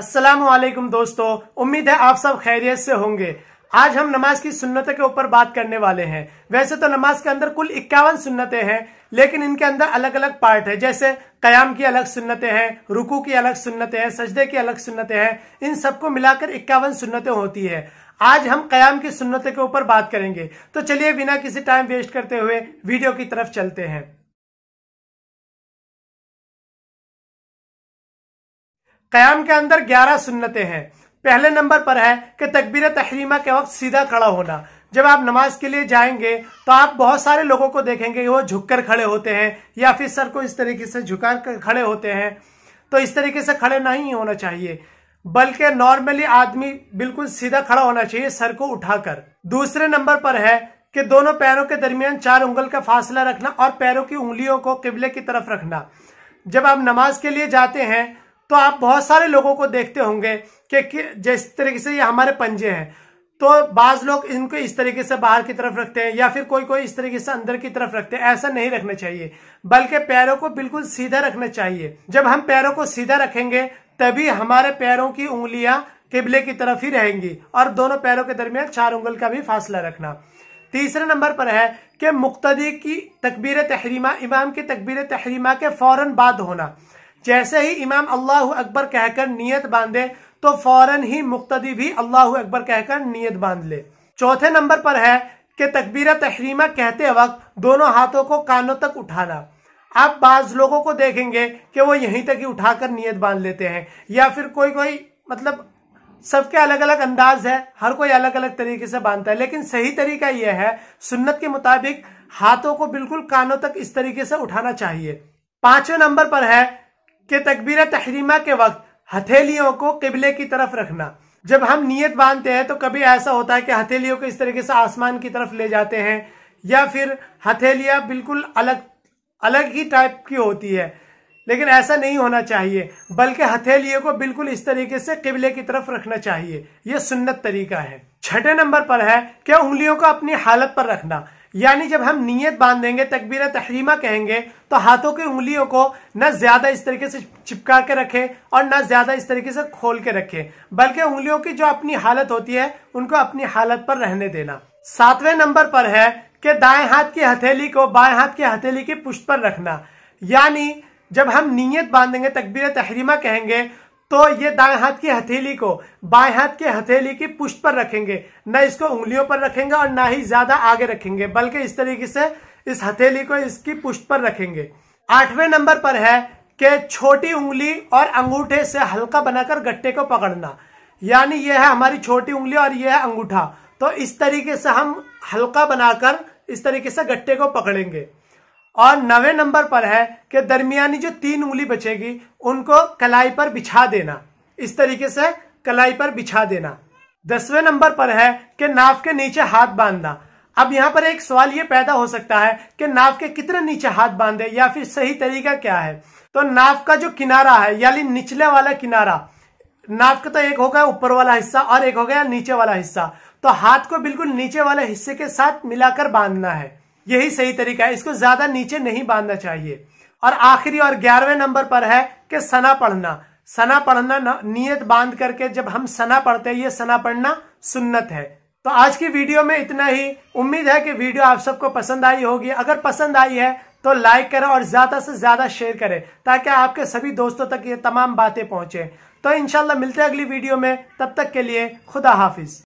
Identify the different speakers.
Speaker 1: अस्सलाम वालेकुम दोस्तों उम्मीद है आप सब खैरियत से होंगे आज हम नमाज की सुन्नतों के ऊपर बात करने वाले हैं वैसे तो नमाज के अंदर कुल इक्यावन सुन्नतें हैं लेकिन इनके अंदर अलग अलग पार्ट है जैसे कयाम की अलग सुन्नतें हैं रुकू की अलग सुन्नतें हैं सजदे की अलग सुन्नतें हैं इन सबको मिलाकर इक्यावन सुन्नतें होती है आज हम कयाम की सुन्नतें के ऊपर बात करेंगे तो चलिए बिना किसी टाइम वेस्ट करते हुए वीडियो की तरफ चलते हैं कयाम के अंदर ग्यारह सुन्नतें हैं पहले नंबर पर है कि तकबीर तहरीमा के वक्त सीधा खड़ा होना जब आप नमाज के लिए जाएंगे तो आप बहुत सारे लोगों को देखेंगे वो झुककर खड़े होते हैं या फिर सर को इस तरीके से झुका खड़े होते हैं तो इस तरीके से खड़े नहीं होना चाहिए बल्कि नॉर्मली आदमी बिल्कुल सीधा खड़ा होना चाहिए सर को उठाकर दूसरे नंबर पर है कि दोनों पैरों के दरमियान चार उंगल का फासला रखना और पैरों की उंगलियों को किबले की तरफ रखना जब आप नमाज के लिए जाते हैं तो आप बहुत सारे लोगों को देखते होंगे कि, जिस तरीके से ये हमारे पंजे हैं तो बाज लोग इनको इस तरीके से बाहर की तरफ रखते हैं या फिर कोई कोई इस तरीके से अंदर की तरफ रखते हैं ऐसा नहीं रखना चाहिए बल्कि पैरों को बिल्कुल सीधा रखना चाहिए जब हम पैरों को सीधा रखेंगे तभी हमारे पैरों की उंगलियां किबले की तरफ ही रहेंगी और दोनों पैरों के दरमियान चार उंगल का भी फासला रखना तीसरे नंबर पर है कि मुख्तदी की तकबीर तहरीमा इमाम की तकबीर तहरीमा के फौरन बाद होना जैसे ही इमाम अल्लाह अकबर कहकर नीयत बांधे तो फौरन ही मुक्तदी भी अल्लाह अकबर कहकर नीयत बांध ले चौथे नंबर पर है कि तकबीर तहरीमा कहते वक्त दोनों हाथों को कानों तक उठाना आप बाज लोगों को देखेंगे कि वो यहीं तक ही उठाकर नीयत बांध लेते हैं या फिर कोई कोई मतलब सबके अलग अलग अंदाज है हर कोई अलग अलग तरीके से बांधता है लेकिन सही तरीका यह है सुन्नत के मुताबिक हाथों को बिल्कुल कानों तक इस तरीके से उठाना चाहिए पांचवें नंबर पर है कि तकबीर तहरीमा के वक्त हथेलियों को किबले की तरफ रखना जब हम नीयत बांधते हैं तो कभी ऐसा होता है कि हथेलियों को इस तरीके से आसमान की तरफ ले जाते हैं या फिर हथेलियाँ बिल्कुल अलग अलग ही टाइप की होती है लेकिन ऐसा नहीं होना चाहिए बल्कि हथेलियों को बिल्कुल इस तरीके से किबले की तरफ रखना चाहिए यह सुन्नत तरीका है छठे नंबर पर है कि उंगलियों को अपनी हालत पर रखना यानी जब हम नीयत बांधेंगे तकबीर तहरीमा कहेंगे तो हाथों की उंगलियों को न ज्यादा इस तरीके से चिपका के रखें और न ज्यादा इस तरीके से खोल के रखें बल्कि उंगलियों की जो अपनी हालत होती है उनको अपनी हालत पर रहने देना सातवें नंबर पर है कि दाएं हाथ की हथेली को बाएं हाथ की हथेली की पुष्ट पर रखना यानी जब हम नीयत बांधेंगे तकबीर तहरीमा कहेंगे तो ये दाएं हाथ की हथेली को बाएं हाथ के हथेली की पुष्ट पर रखेंगे ना इसको उंगलियों पर रखेंगे और ना ही ज्यादा आगे रखेंगे बल्कि इस तरीके से इस हथेली को इसकी पुष्ट पर रखेंगे आठवें नंबर पर है कि छोटी उंगली और अंगूठे से हल्का बनाकर गट्टे को पकड़ना यानी यह है हमारी छोटी उंगली और यह है अंगूठा तो इस तरीके से हम हल्का बनाकर इस तरीके से गट्टे को पकड़ेंगे और नवे नंबर पर है कि दरमियानी जो तीन उंगली बचेगी उनको कलाई पर बिछा देना इस तरीके से कलाई पर बिछा देना दसवें नंबर पर है कि नाव के नीचे हाथ बांधना अब यहाँ पर एक सवाल ये पैदा हो सकता है कि नाव के कितने नीचे हाथ बांधे या फिर सही तरीका क्या है तो नाव का जो किनारा है यानी निचले वाला किनारा नाव का तो एक हो गया ऊपर वाला हिस्सा और एक हो गया नीचे वाला हिस्सा तो हाथ को बिल्कुल नीचे वाले हिस्से के साथ मिलाकर बांधना है यही सही तरीका है इसको ज्यादा नीचे नहीं बांधना चाहिए और आखिरी और ग्यारहवें नंबर पर है कि सना पढ़ना सना पढ़ना नियत बांध करके जब हम सना पढ़ते हैं ये सना पढ़ना सुन्नत है तो आज की वीडियो में इतना ही उम्मीद है कि वीडियो आप सबको पसंद आई होगी अगर पसंद आई है तो लाइक करें और ज़्यादा से ज़्यादा शेयर करें ताकि आपके सभी दोस्तों तक ये तमाम बातें पहुंचे तो इनशाला मिलते हैं अगली वीडियो में तब तक के लिए खुदा हाफिज़